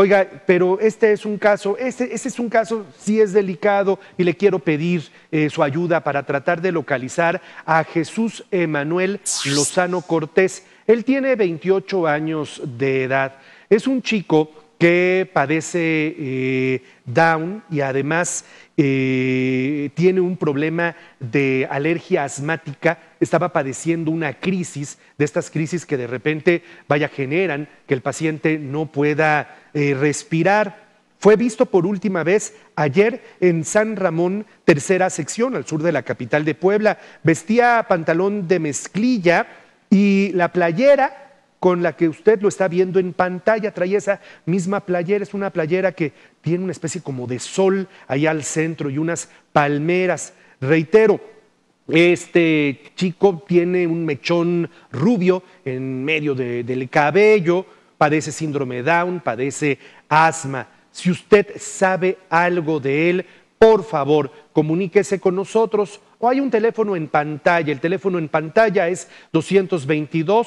Oiga, pero este es un caso, este, es un caso, sí es delicado y le quiero pedir eh, su ayuda para tratar de localizar a Jesús Emanuel Lozano Cortés. Él tiene 28 años de edad. Es un chico que padece eh, Down y además eh, tiene un problema de alergia asmática, estaba padeciendo una crisis, de estas crisis que de repente, vaya, generan que el paciente no pueda eh, respirar. Fue visto por última vez ayer en San Ramón, tercera sección, al sur de la capital de Puebla. Vestía pantalón de mezclilla y la playera con la que usted lo está viendo en pantalla. Trae esa misma playera, es una playera que tiene una especie como de sol ahí al centro y unas palmeras. Reitero, este chico tiene un mechón rubio en medio del cabello, padece síndrome Down, padece asma. Si usted sabe algo de él, por favor, comuníquese con nosotros o hay un teléfono en pantalla. El teléfono en pantalla es 222